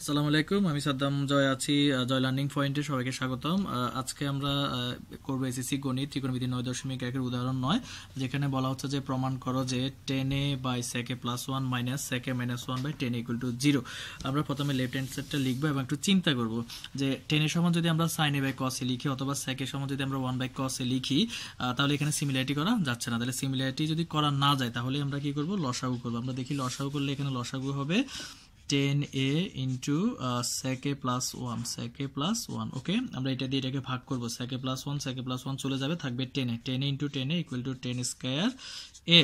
আসসালামু আলাইকুম আমি সাদ্দাম জয় আছি জয় লার্নিং পয়েন্টে সবাইকে স্বাগতম আজকে আমরা করবো এসএসসি গণিত ত্রিকোণবিধি নয় দশমিক একের উদাহরণ নয় যেখানে বলা হচ্ছে যে প্রমাণ করো যে ten A by sec plus one minus sec minus one by ten equal to zero আমরা প্রথমে লেফট হ্যান্ড সাইডটা লিখবো এবং একটু চিন্তা করব যে টেনের সমান যদি আমরা সাইন এ বাই কসে লিখি অথবা সেকের সমান যদি আমরা ওয়ান বাই কসে লিখি তাহলে এখানে সিমিলারিটি করা যাচ্ছে না তাহলে সিমিলারিটি যদি করা না যায় তাহলে আমরা কি করবো লসাগু করবো আমরা দেখি লসাগু করলে এখানে লসাগু হবে ten A into sec plus one sec plus one okay আমরা এটা দিয়ে এটাকে ভাগ করবো sec plus one sec plus one চলে যাবে থাকবে টেনে টেনে into ten A equal to ten square A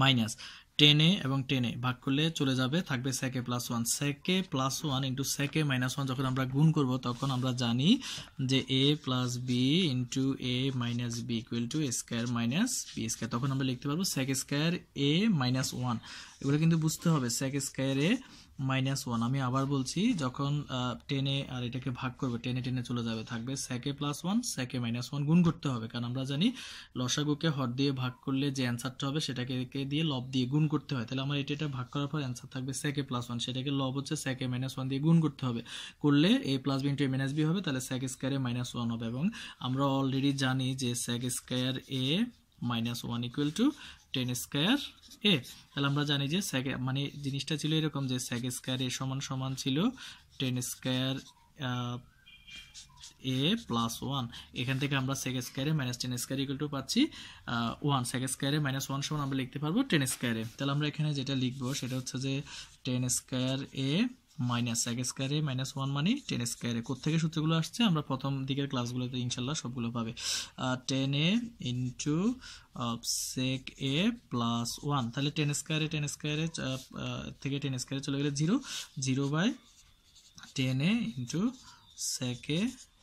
minus টেনে এবং টেনে ভাগ করলে চলে যাবে থাকবে sec plus one sec plus one into sec minus one যখন আমরা গুণ করব তখন আমরা জানি যে A plus B into A minus B equal to square minus B square তখন আমরা লিখতে পারবো sec square A minus one এগুলো কিন্তু বুঝতে হবে স্যাক স্কোয়ারে মাইনাস ওয়ান আমি আবার বলছি যখন টেনে আর এটাকে ভাগ করবে টেনে টেনে চলে যাবে থাকবে sec plus one sec minus one গুণ করতে হবে কারণ আমরা জানি লসাগুকে হর দিয়ে ভাগ করলে যে অ্যান্সারটা হবে সেটাকে দিয়ে লব দিয়ে গুণ করতে হয় তাহলে আমার এটা এটা ভাগ করার পর অ্যান্সার থাকবে স্যাকে প্লাস ওয়ান সেটাকে লব হচ্ছে স্যাকে মাইনাস ওয়ান দিয়ে গুণ করতে হবে করলে A plus B into A minus B হবে তাহলে স্যাক স্কোয়ারে মাইনাস ওয়ান হবে এবং আমরা অলরেডি জানি যে sec square A minus one equal to ten square A তাহলে আমরা জানি যে স্যাক মানে জিনিসটা ছিল এরকম যে স্যাক স্কোয়ার এ সমান সমান ছিল ten square A plus one এখান থেকে আমরা সেক স্কোয়ারে minus ten square equal to পাচ্ছি ওয়ান সেক স্কোয়ারে মাইনাস ওয়ান সমান আমরা লিখতে পারবো টেন স্কোয়ারে তাহলে আমরা এখানে যেটা লিখবো সেটা হচ্ছে যে টেন স্কোয়ার এ মাইনাস এক স্কোয়ারে মাইনাস ওয়ান মানে টেন স্কোয়ারে কোথেকে সূত্রগুলো আসছে আমরা প্রথম দিকের ক্লাসগুলোতে ইনশাল্লাহ সবগুলো পাবে ten A into sec A plus one তাহলে টেন স্কোয়ারে টেন স্কোয়ারে থেকে টেন স্কোয়ারে চলে গেলে zero zero by ten A into sec A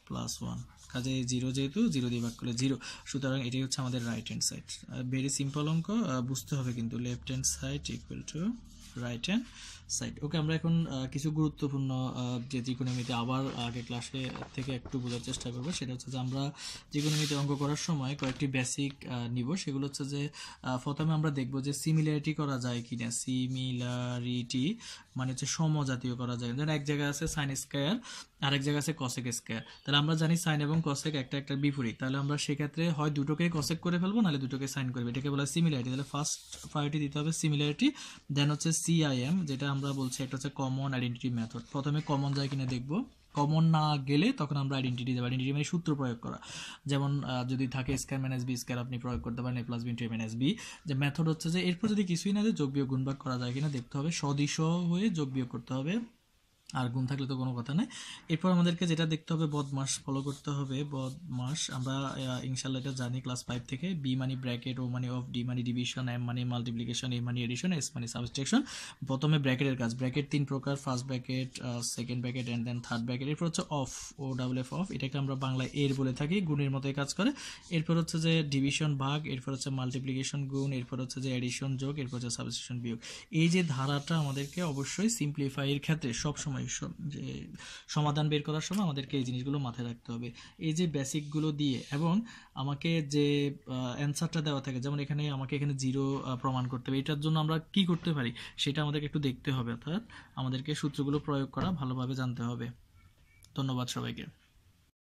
plus one কাজে জিরো যেহেতু জিরো দিয়ে ভাগ করলে জিরো সুতরাং এটাই হচ্ছে আমাদের right hand side very simple অঙ্ক বুঝতে হবে কিন্তু left hand side equal to right hand side okay আমরা এখন কিছু গুরুত্বপূর্ণ যে ত্রিকোণমিতি আবার আগে ক্লাসে থেকে একটু বোঝার চেষ্টা করবো সেটা হচ্ছে যে আমরা ত্রিকোণমিতি অঙ্ক করার সময় কয়েকটি বেসিক নিব সেগুলো হচ্ছে যে প্রথমে আমরা দেখব যে সিমিলারিটি করা যায় কি না সিমিলারিটি মানে হচ্ছে সমজাতীয় করা যায় যেন এক জায়গায় আছে সাইন স্কোয়ার আরেক জায়গায় আছে কসেক স্কোয়ার তাহলে আমরা জানি সাইন এবং কসেক একটা একটা বিপরীত তাহলে আমরা সেক্ষেত্রে হয় দুটোকে কসেক করে ফেলবো নাহলে দুটোকে সাইন করবে এটাকে বলা সিমিলারিটি তাহলে ফার্স্ট প্রায়োরিটি দিতে হবে সিমিলারিটি দেন হচ্ছে সিআইএম যেটা আমরা বলছি একটা হচ্ছে কমন আইডেন্টিটি মেথড প্রথমে কমন যায় কিনা দেখব কমন না গেলে তখন আমরা আইডেন্টিটি দেবো আইডেন্টিটি মানে সূত্র প্রয়োগ করা যেমন যদি থাকে স্কয়ার মাইনাস বি স্কয়ার আপনি প্রয়োগ করতে পারেন A plus B into minus B যে মেথড হচ্ছে যে এরপর যদি কিছুই না যে যোগ বিয়োগ গুণভাগ করা যায় কিনা দেখতে হবে সদৃশ হয়ে যোগ বিয়োগ করতে হবে আর গুণ থাকলে তো কোনো কথা নেই এরপর আমাদেরকে যেটা দেখতে হবে বদমাস ফলো করতে হবে বদমাস আমরা ইনশাল্লাহ এটা জানি ক্লাস ফাইভ থেকে বি মানি ব্র্যাকেট ও মানি অফ ডি মানি ডিভিশন এম মানি মাল্টিপ্লিকেশন এ মানি এডিশন এস মানি সাবস্ট্রেকশন প্রথমে ব্র্যাকেটের কাজ ব্র্যাকেট তিন প্রকার first bracket second bracket and then third bracket এরপর হচ্ছে of O double F of এটাকে আমরা বাংলায় এর বলে থাকি গুণের মতোই কাজ করে এরপর হচ্ছে যে ডিভিশন ভাগ এরপর হচ্ছে মাল্টিপ্লিকেশন গুণ এরপর হচ্ছে যে এডিশন যোগ এরপর হচ্ছে সাবস্ট্রেকশন বিয়োগ এই যে ধারাটা আমাদেরকে অবশ্যই সিম্পলিফাইয়ের ক্ষেত্রে সবসময় যে সমাধান বের করার সময় আমাদেরকে এই জিনিসগুলো মাথায় রাখতে হবে এই যে বেসিকগুলো দিয়ে এবং আমাকে যে অ্যান্সারটা দেওয়া থাকে যেমন এখানে আমাকে এখানে জিরো প্রমাণ করতে হবে এটার জন্য আমরা কি করতে পারি সেটা আমাদেরকে একটু দেখতে হবে অর্থাৎ আমাদেরকে সূত্রগুলো প্রয়োগ করা ভালোভাবে জানতে হবে ধন্যবাদ সবাইকে